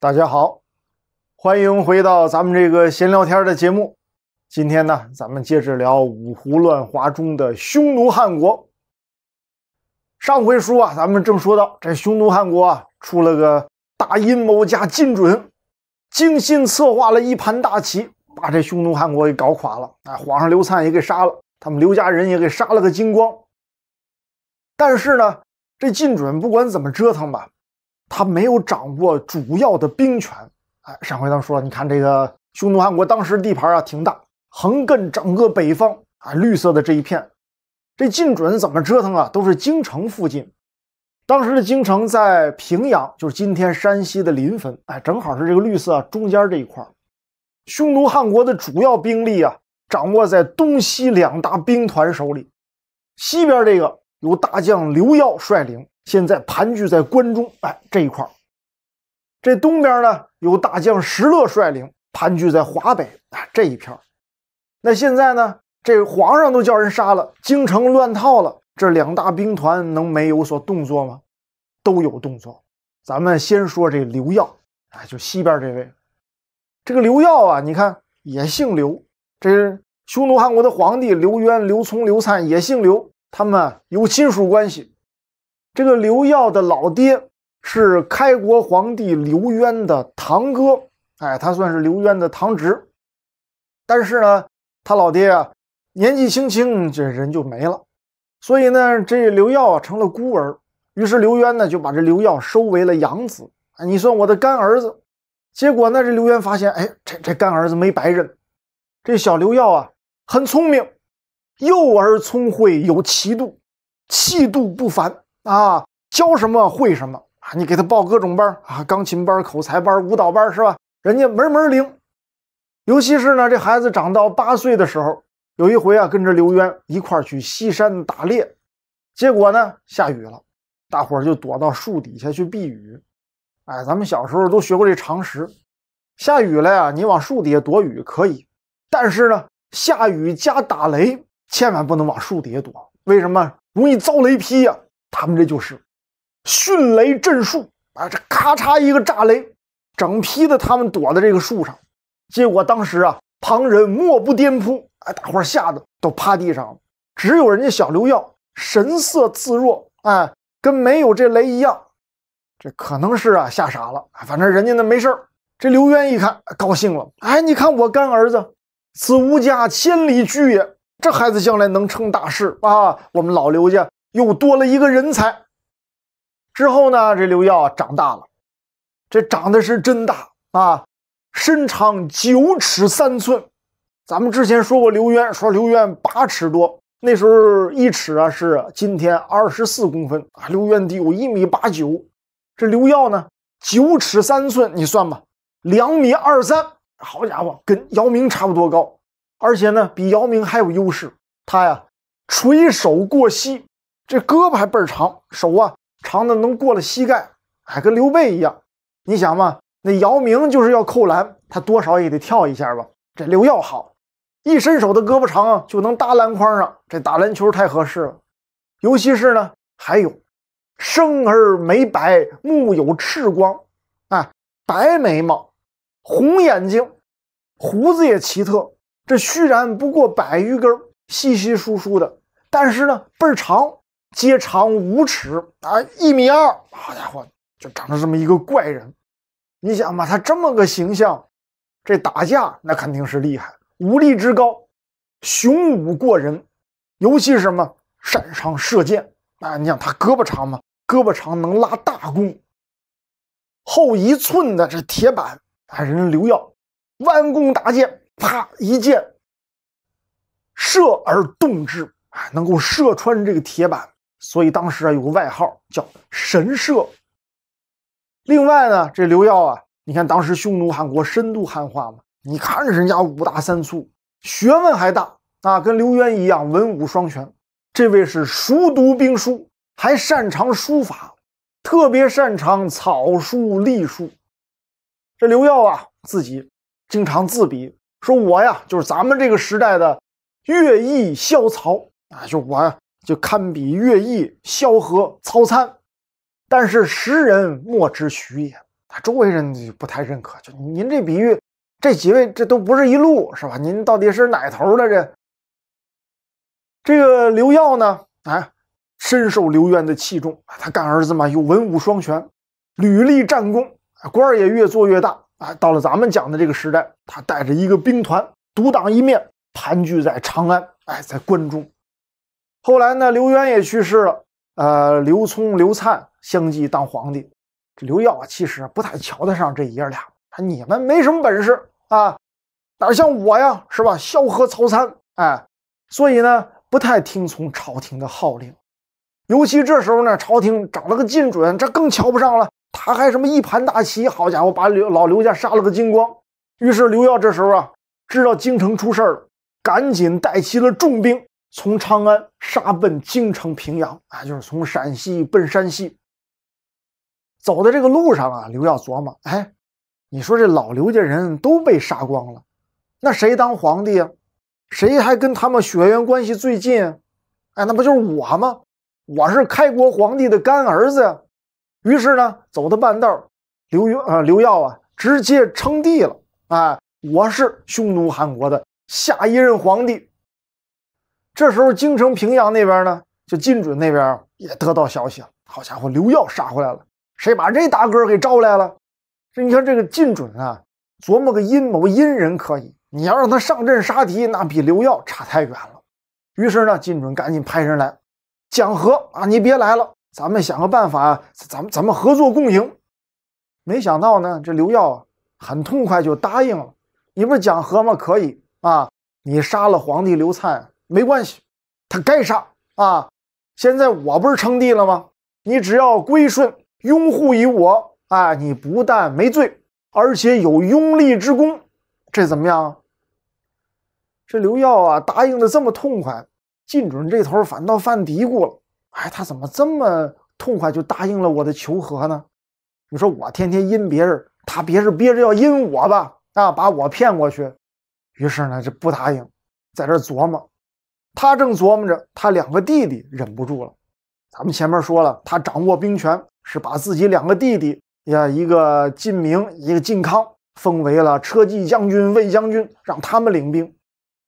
大家好，欢迎回到咱们这个闲聊天的节目。今天呢，咱们接着聊五胡乱华中的匈奴汉国。上回书啊，咱们正说到这匈奴汉国啊，出了个大阴谋加金准，精心策划了一盘大棋，把这匈奴汉国给搞垮了。哎，皇上刘灿也给杀了，他们刘家人也给杀了个精光。但是呢，这靳准不管怎么折腾吧。他没有掌握主要的兵权，哎，上回咱们说了，你看这个匈奴汉国当时地盘啊挺大，横亘整个北方啊，绿色的这一片，这进准怎么折腾啊，都是京城附近。当时的京城在平阳，就是今天山西的临汾，哎，正好是这个绿色中间这一块。匈奴汉国的主要兵力啊，掌握在东西两大兵团手里，西边这个由大将刘耀率领。现在盘踞在关中，哎，这一块这东边呢有大将石勒率领盘踞在华北啊这一片那现在呢，这皇上都叫人杀了，京城乱套了，这两大兵团能没有所动作吗？都有动作。咱们先说这刘耀，啊，就西边这位，这个刘耀啊，你看也姓刘，这匈奴汉国的皇帝刘渊、刘聪、刘灿也姓刘，他们有亲属关系。这个刘耀的老爹是开国皇帝刘渊的堂哥，哎，他算是刘渊的堂侄。但是呢，他老爹啊年纪轻轻，这人就没了，所以呢，这刘耀啊成了孤儿。于是刘渊呢就把这刘耀收为了养子，哎，你算我的干儿子。结果呢，这刘渊发现，哎，这这干儿子没白认，这小刘耀啊很聪明，幼而聪慧，有奇度，气度不凡。啊，教什么会什么啊！你给他报各种班啊，钢琴班、口才班、舞蹈班，是吧？人家门门灵。尤其是呢，这孩子长到八岁的时候，有一回啊，跟着刘渊一块儿去西山打猎，结果呢，下雨了，大伙儿就躲到树底下去避雨。哎，咱们小时候都学过这常识，下雨了呀，你往树底下躲雨可以，但是呢，下雨加打雷，千万不能往树底下躲，为什么？容易遭雷劈呀！他们这就是迅雷震树啊！这咔嚓一个炸雷，整批的他们躲在这个树上。结果当时啊，旁人莫不颠扑啊，大伙吓得都趴地上，了。只有人家小刘耀神色自若，哎，跟没有这雷一样。这可能是啊，吓傻了。反正人家那没事儿。这刘渊一看高兴了，哎，你看我干儿子，此吾家千里驹也，这孩子将来能成大事啊！我们老刘家。又多了一个人才。之后呢，这刘耀长大了，这长得是真大啊，身长九尺三寸。咱们之前说过刘渊，说刘渊八尺多，那时候一尺啊是今天二十四公分啊，刘渊得有一米八九。这刘耀呢，九尺三寸，你算吧，两米二三。好家伙，跟姚明差不多高，而且呢，比姚明还有优势，他呀垂手过膝。这胳膊还倍儿长，手啊长的能过了膝盖，还跟刘备一样。你想嘛，那姚明就是要扣篮，他多少也得跳一下吧。这刘耀好，一伸手的胳膊长啊，就能搭篮筐上，这打篮球太合适了。尤其是呢，还有，生而眉白目有赤光，啊，白眉毛，红眼睛，胡子也奇特。这虽然不过百余根，稀稀疏疏的，但是呢倍儿长。皆长五尺啊，一米二，好家伙，就长成这么一个怪人。你想吧，他这么个形象，这打架那肯定是厉害，武力之高，雄武过人。尤其什么，擅长射箭啊！你想他胳膊长吗？胳膊长能拉大弓，后一寸的这铁板啊，人家刘耀弯弓搭箭，啪一箭，射而动之啊，能够射穿这个铁板。所以当时啊，有个外号叫“神社。另外呢，这刘耀啊，你看当时匈奴汉国深度汉化嘛，你看着人家五大三粗，学问还大啊，跟刘渊一样文武双全。这位是熟读兵书，还擅长书法，特别擅长草书、隶书。这刘耀啊，自己经常自比，说我呀，就是咱们这个时代的乐毅、萧曹啊，就我呀。就堪比乐毅、萧何、曹参，但是时人莫之许也。他周围人就不太认可。就您这比喻，这几位这都不是一路，是吧？您到底是哪头的这？这个刘耀呢？啊，深受刘渊的器重。他干儿子嘛，又文武双全，屡立战功，官儿也越做越大。啊，到了咱们讲的这个时代，他带着一个兵团，独当一面，盘踞在长安，哎，在关中。后来呢，刘渊也去世了，呃，刘聪、刘灿相继当皇帝。这刘耀啊，其实不太瞧得上这爷俩，你们没什么本事啊，哪像我呀，是吧？萧何、曹参，哎，所以呢，不太听从朝廷的号令。尤其这时候呢，朝廷长了个靳准，这更瞧不上了。他还什么一盘大棋，好家伙，把刘老刘家杀了个精光。于是刘耀这时候啊，知道京城出事了，赶紧带齐了重兵。从长安杀奔京城平阳啊，就是从陕西奔山西。走在这个路上啊，刘耀琢磨：哎，你说这老刘家人都被杀光了，那谁当皇帝啊？谁还跟他们血缘关系最近？哎，那不就是我吗？我是开国皇帝的干儿子呀！于是呢，走到半道，刘耀啊，刘耀啊，直接称帝了。哎，我是匈奴汗国的下一任皇帝。这时候，京城平阳那边呢，就金准那边也得到消息了。好家伙，刘耀杀回来了！谁把这大哥给招来了？这你看，这个金准啊，琢磨个阴谋阴人可以，你要让他上阵杀敌，那比刘耀差太远了。于是呢，金准赶紧派人来讲和啊，你别来了，咱们想个办法，咱们咱们合作共赢。没想到呢，这刘耀啊，很痛快就答应了。你不是讲和吗？可以啊，你杀了皇帝刘灿。没关系，他该杀啊！现在我不是称帝了吗？你只要归顺、拥护于我，哎，你不但没罪，而且有拥立之功，这怎么样？这刘耀啊，答应的这么痛快，晋主这头反倒犯嘀咕了。哎，他怎么这么痛快就答应了我的求和呢？你说我天天阴别人，他别人憋着要阴我吧？啊，把我骗过去。于是呢，这不答应，在这琢磨。他正琢磨着，他两个弟弟忍不住了。咱们前面说了，他掌握兵权，是把自己两个弟弟呀，一个晋明，一个晋康，封为了车骑将军、卫将军，让他们领兵。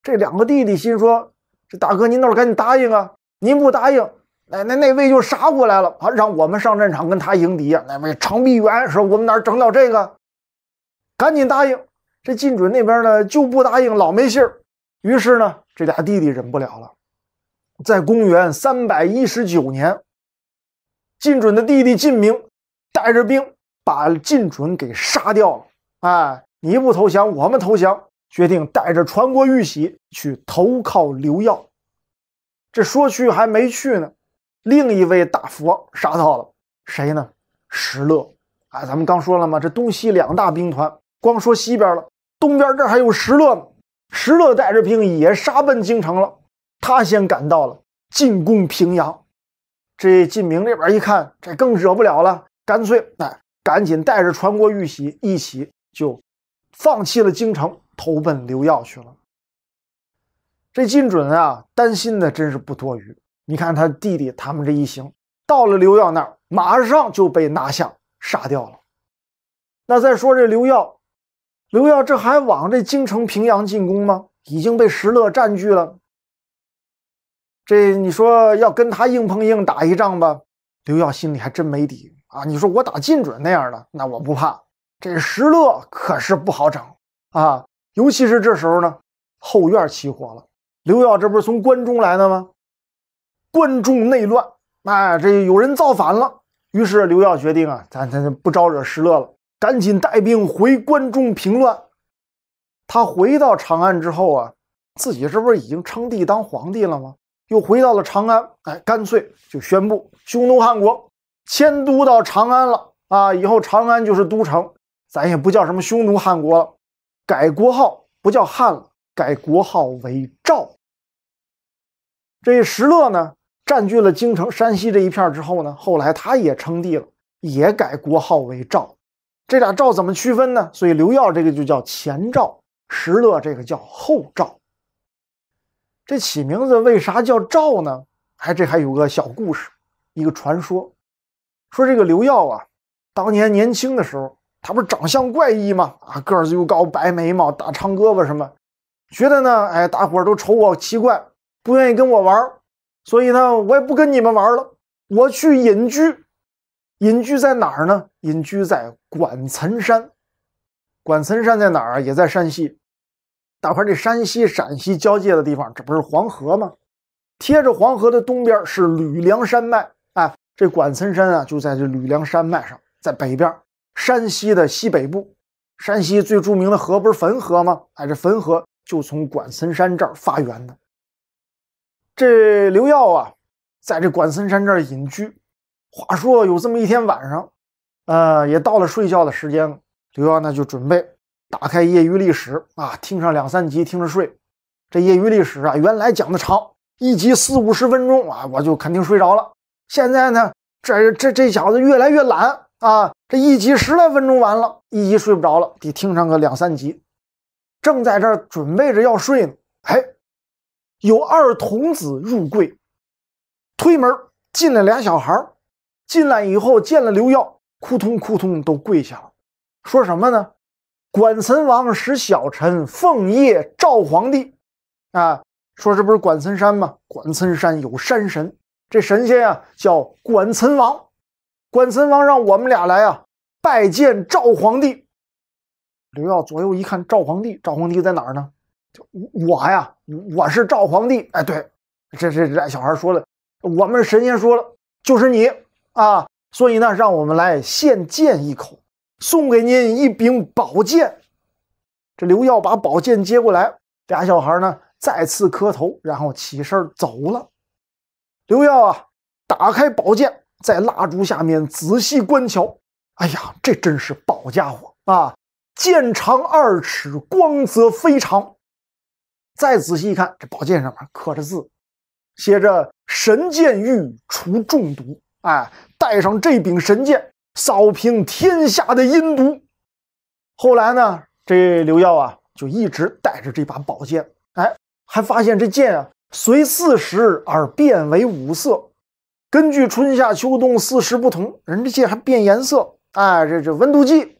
这两个弟弟心说：“这大哥，您倒是赶紧答应啊！您不答应，那那那位就杀过来了啊！让我们上战场跟他迎敌。”啊！那位长臂猿说：“我们哪整到这个？赶紧答应！”这晋准那边呢就不答应，老没信儿。于是呢。这俩弟弟忍不了了，在公元三百一十九年，晋准的弟弟晋明带着兵把晋准给杀掉了。哎，你不投降，我们投降，决定带着传国玉玺去投靠刘耀。这说去还没去呢，另一位大佛杀到了，谁呢？石勒。哎，咱们刚说了吗？这东西两大兵团，光说西边了，东边这还有石勒呢。石勒带着兵也杀奔京城了，他先赶到了，进攻平阳。这晋明这边一看，这更惹不了了，干脆哎，赶紧带着传国玉玺，一起就放弃了京城，投奔刘耀去了。这晋准啊，担心的真是不多余。你看他弟弟他们这一行到了刘耀那儿，马上就被拿下杀掉了。那再说这刘耀。刘耀，这还往这京城平阳进攻吗？已经被石勒占据了。这你说要跟他硬碰硬打一仗吧，刘耀心里还真没底啊。你说我打晋准那样的，那我不怕。这石勒可是不好整啊，尤其是这时候呢，后院起火了。刘耀这不是从关中来的吗？关中内乱，那这有人造反了。于是刘耀决定啊，咱咱不招惹石勒了。赶紧带兵回关中平乱。他回到长安之后啊，自己这不是已经称帝当皇帝了吗？又回到了长安，哎，干脆就宣布匈奴汉国迁都到长安了啊！以后长安就是都城，咱也不叫什么匈奴汉国了，改国号不叫汉了，改国号为赵。这石勒呢，占据了京城山西这一片之后呢，后来他也称帝了，也改国号为赵。这俩赵怎么区分呢？所以刘耀这个就叫前赵，石勒这个叫后赵。这起名字为啥叫赵呢？哎，这还有个小故事，一个传说，说这个刘耀啊，当年年轻的时候，他不是长相怪异吗？啊，个子又高，白眉毛，大长胳膊什么，觉得呢，哎，大伙都瞅我奇怪，不愿意跟我玩所以呢，我也不跟你们玩了，我去隐居。隐居在哪儿呢？隐居在管涔山。管涔山在哪儿啊？也在山西。大伙儿，这山西、陕西交界的地方，这不是黄河吗？贴着黄河的东边是吕梁山脉，哎，这管涔山啊，就在这吕梁山脉上，在北边，山西的西北部。山西最著名的河不是汾河吗？哎，这汾河就从管涔山这儿发源的。这刘耀啊，在这管涔山这儿隐居。话说有这么一天晚上，呃，也到了睡觉的时间了。刘洋呢就准备打开业余历史啊，听上两三集，听着睡。这业余历史啊，原来讲的长，一集四五十分钟啊，我就肯定睡着了。现在呢，这这这小子越来越懒啊，这一集十来分钟完了，一集睡不着了，得听上个两三集。正在这儿准备着要睡呢，哎，有二童子入柜，推门进来俩小孩儿。进来以后见了刘耀，扑通扑通都跪下了，说什么呢？管岑王使小臣奉谒赵皇帝，啊，说这不是管岑山吗？管岑山有山神，这神仙啊叫管岑王，管岑王让我们俩来啊拜见赵皇帝。刘耀左右一看，赵皇帝，赵皇帝在哪儿呢？就我呀，我是赵皇帝。哎，对，这这俩小孩说了，我们神仙说了，就是你。啊，所以呢，让我们来献剑一口，送给您一柄宝剑。这刘耀把宝剑接过来，俩小孩呢再次磕头，然后起身走了。刘耀啊，打开宝剑，在蜡烛下面仔细观瞧。哎呀，这真是宝家伙啊！剑长二尺，光泽非常。再仔细一看，这宝剑上面刻着字，写着“神剑玉除中毒”。哎，带上这柄神剑，扫平天下的阴毒。后来呢，这刘耀啊，就一直带着这把宝剑。哎，还发现这剑啊，随四时而变为五色，根据春夏秋冬四时不同，人家剑还变颜色。哎，这这温度计。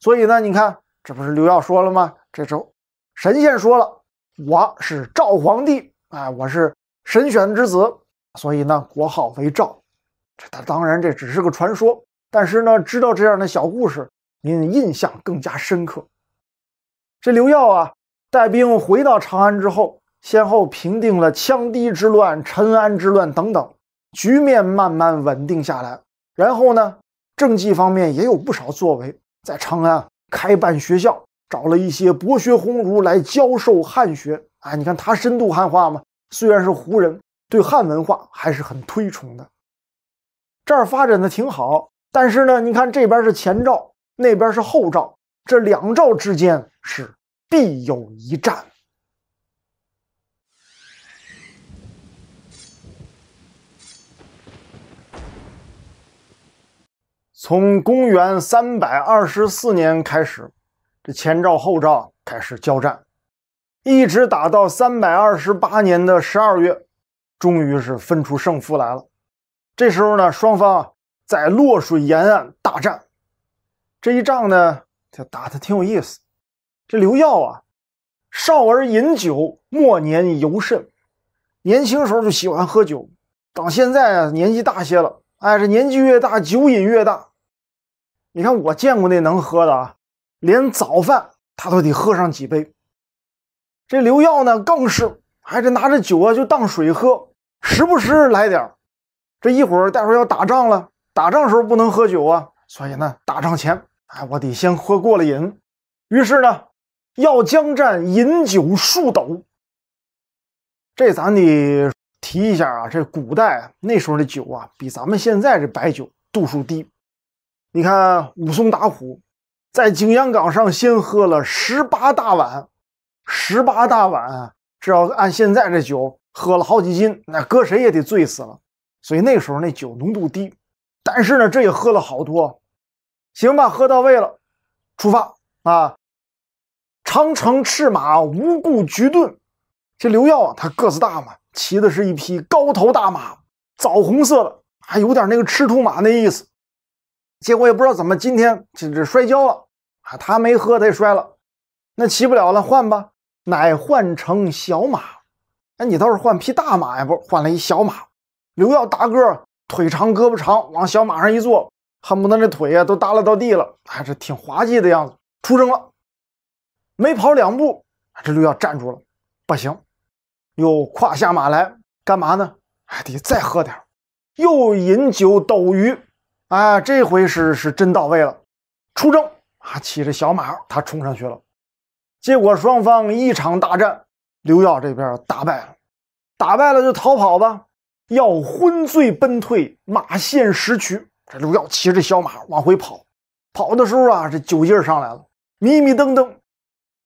所以呢，你看，这不是刘耀说了吗？这周神仙说了，我是赵皇帝。哎，我是神选之子，所以呢，国号为赵。这当然这只是个传说，但是呢，知道这样的小故事，您印象更加深刻。这刘耀啊，带兵回到长安之后，先后平定了羌氐之乱、陈安之乱等等，局面慢慢稳定下来。然后呢，政绩方面也有不少作为，在长安开办学校，找了一些博学鸿儒来教授汉学。啊，你看他深度汉化嘛，虽然是胡人，对汉文化还是很推崇的。这儿发展的挺好，但是呢，你看这边是前赵，那边是后赵，这两赵之间是必有一战。从公元三百二十四年开始，这前赵后赵开始交战，一直打到三百二十八年的十二月，终于是分出胜负来了。这时候呢，双方在洛水沿岸大战。这一仗呢，就打的挺有意思。这刘耀啊，少儿饮酒，末年尤甚。年轻时候就喜欢喝酒，长现在啊，年纪大些了，哎，这年纪越大，酒瘾越大。你看我见过那能喝的啊，连早饭他都得喝上几杯。这刘耀呢，更是，还是拿着酒啊，就当水喝，时不时来点儿。这一会儿，待会儿要打仗了，打仗时候不能喝酒啊，所以呢，打仗前，哎，我得先喝过了瘾。于是呢，要将战饮酒数斗。这咱得提一下啊，这古代那时候的酒啊，比咱们现在这白酒度数低。你看武松打虎，在景阳冈上先喝了十八大碗，十八大碗，这要按现在这酒，喝了好几斤，那搁谁也得醉死了。所以那时候那酒浓度低，但是呢这也喝了好多，行吧，喝到位了，出发啊！长城赤马无故局盾，这刘耀啊他个子大嘛，骑的是一匹高头大马，枣红色的，还有点那个赤兔马那意思。结果也不知道怎么今天这这摔跤了啊，他没喝他也摔了，那骑不了了换吧，乃换成小马。哎，你倒是换匹大马呀，不换了一小马。刘耀大个腿长胳膊长，往小马上一坐，恨不得那腿呀都耷拉到地了，还是挺滑稽的样子。出征了，没跑两步，这刘耀站住了，不行，又跨下马来，干嘛呢？还得再喝点，又饮酒斗鱼，啊，这回是是真到位了。出征啊，骑着小马，他冲上去了，结果双方一场大战，刘耀这边打败了，打败了就逃跑吧。要昏醉奔退，马陷石渠。这刘耀骑着小马往回跑，跑的时候啊，这酒劲上来了，迷迷瞪瞪。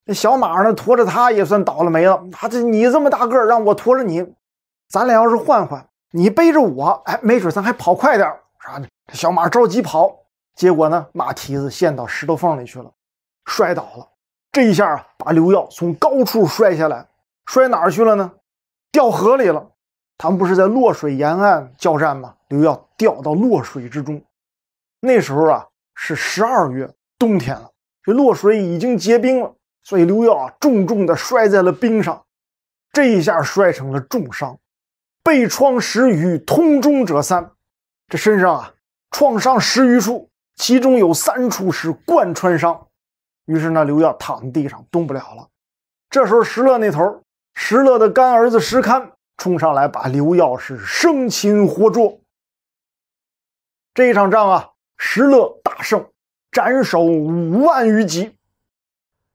这小马呢，驮着他也算倒了霉了。他这你这么大个儿，让我驮着你，咱俩要是换换，你背着我，哎，没准咱还跑快点啥啥？这小马着急跑，结果呢，马蹄子陷到石头缝里去了，摔倒了。这一下啊，把刘耀从高处摔下来，摔哪儿去了呢？掉河里了。他们不是在洛水沿岸交战吗？刘耀掉到洛水之中，那时候啊是十二月，冬天了，这洛水已经结冰了，所以刘耀啊重重的摔在了冰上，这一下摔成了重伤，背疮十余，通中者三，这身上啊创伤十余处，其中有三处是贯穿伤，于是呢，刘耀躺在地上动不了了。这时候石勒那头，石勒的干儿子石堪。冲上来把刘耀是生擒活捉，这一场仗啊，石勒大胜，斩首五万余级，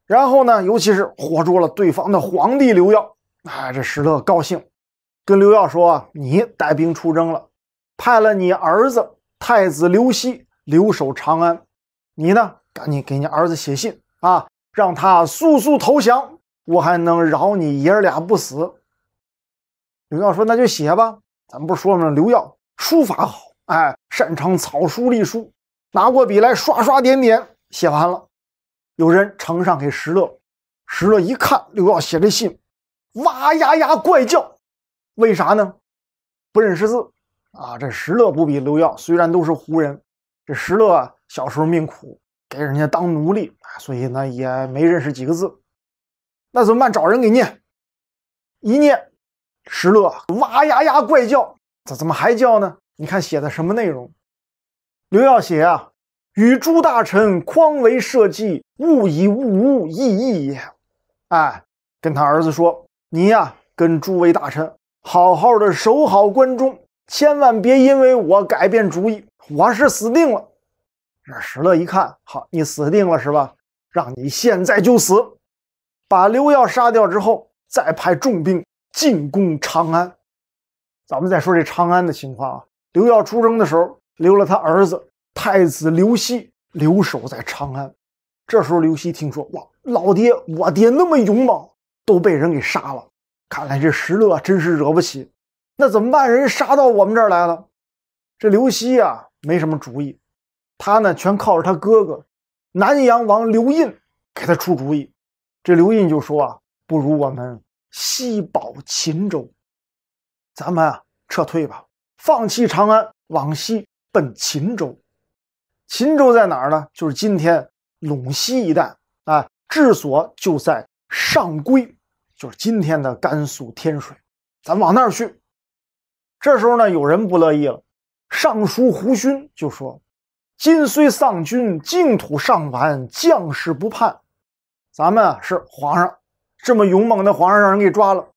然后呢，尤其是活捉了对方的皇帝刘耀啊，这石勒高兴，跟刘耀说：“你带兵出征了，派了你儿子太子刘熙留守长安，你呢，赶紧给你儿子写信啊，让他速速投降，我还能饶你爷儿俩不死。”刘耀说：“那就写吧，咱们不是说了吗？刘耀书法好，哎，擅长草书、隶书。拿过笔来，刷刷点点，写完了。有人呈上给石勒，石勒一看刘耀写的信，哇呀呀怪叫。为啥呢？不认识字啊！这石勒不比刘耀，虽然都是胡人，这石勒小时候命苦，给人家当奴隶，所以呢也没认识几个字。那怎么办？找人给念。一念。”石勒哇呀呀怪叫，这怎么还叫呢？你看写的什么内容？刘耀写啊，与诸大臣匡为社稷，勿以物物异异也。哎，跟他儿子说，你呀，跟诸位大臣好好的守好关中，千万别因为我改变主意，我是死定了。这石勒一看，好，你死定了是吧？让你现在就死，把刘耀杀掉之后，再派重兵。进攻长安，咱们再说这长安的情况啊。刘耀出征的时候，留了他儿子太子刘熙留守在长安。这时候刘熙听说，哇，老爹，我爹那么勇猛，都被人给杀了，看来这石勒真是惹不起。那怎么办？人杀到我们这儿来了。这刘熙啊，没什么主意，他呢全靠着他哥哥南阳王刘胤给他出主意。这刘胤就说啊，不如我们。西保秦州，咱们啊撤退吧，放弃长安，往西奔秦州。秦州在哪儿呢？就是今天陇西一带啊，治所就在上邽，就是今天的甘肃天水。咱往那儿去。这时候呢，有人不乐意了，尚书胡勋就说：“今虽丧君，净土尚完，将士不叛。咱们是皇上。”这么勇猛的皇上让人给抓了，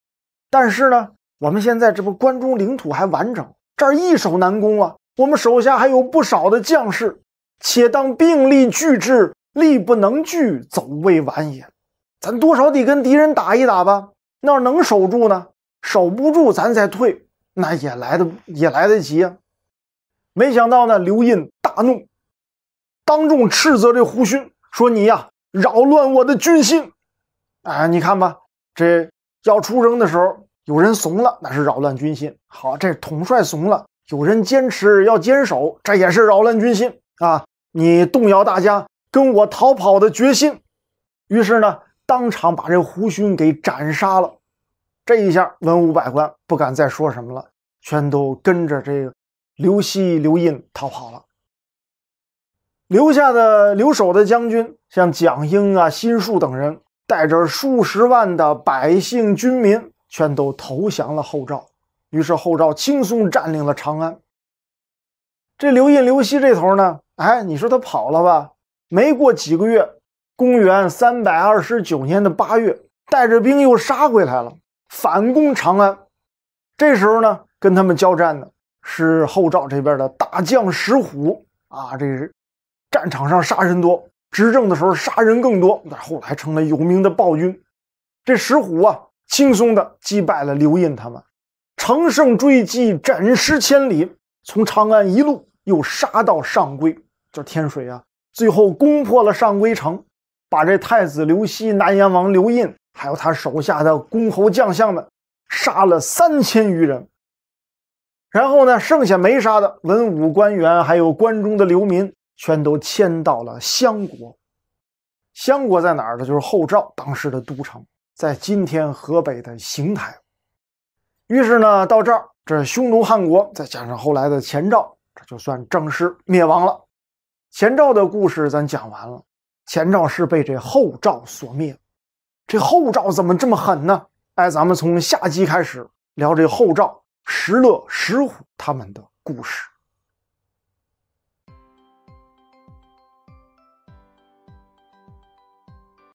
但是呢，我们现在这不关中领土还完整，这儿易守难攻啊。我们手下还有不少的将士，且当兵力拒之，力不能聚，走未晚也。咱多少得跟敌人打一打吧。那要能守住呢，守不住咱再退，那也来得也来得及啊。没想到呢，刘胤大怒，当众斥责这胡勋，说你呀，扰乱我的军心。哎，你看吧，这要出征的时候，有人怂了，那是扰乱军心。好，这统帅怂了，有人坚持要坚守，这也是扰乱军心啊！你动摇大家跟我逃跑的决心。于是呢，当场把这胡勋给斩杀了。这一下，文武百官不敢再说什么了，全都跟着这个刘希、刘印逃跑了。留下的、留守的将军，像蒋英啊、辛树等人。带着数十万的百姓军民，全都投降了后赵，于是后赵轻松占领了长安。这刘胤、刘熙这头呢，哎，你说他跑了吧？没过几个月，公元三百二十九年的八月，带着兵又杀回来了，反攻长安。这时候呢，跟他们交战的是后赵这边的大将石虎啊，这是战场上杀人多。执政的时候杀人更多，但后来成了有名的暴君。这石虎啊，轻松的击败了刘胤他们，乘胜追击，斩尸千里，从长安一路又杀到上邽，就天水啊。最后攻破了上邽城，把这太子刘熙、南阳王刘胤，还有他手下的公侯将相们，杀了三千余人。然后呢，剩下没杀的文武官员，还有关中的流民。全都迁到了襄国，襄国在哪儿呢？就是后赵当时的都城，在今天河北的邢台。于是呢，到这儿，这匈奴汉国再加上后来的前赵，这就算正式灭亡了。前赵的故事咱讲完了，前赵是被这后赵所灭。这后赵怎么这么狠呢？哎，咱们从下集开始聊这后赵石勒、石虎他们的故事。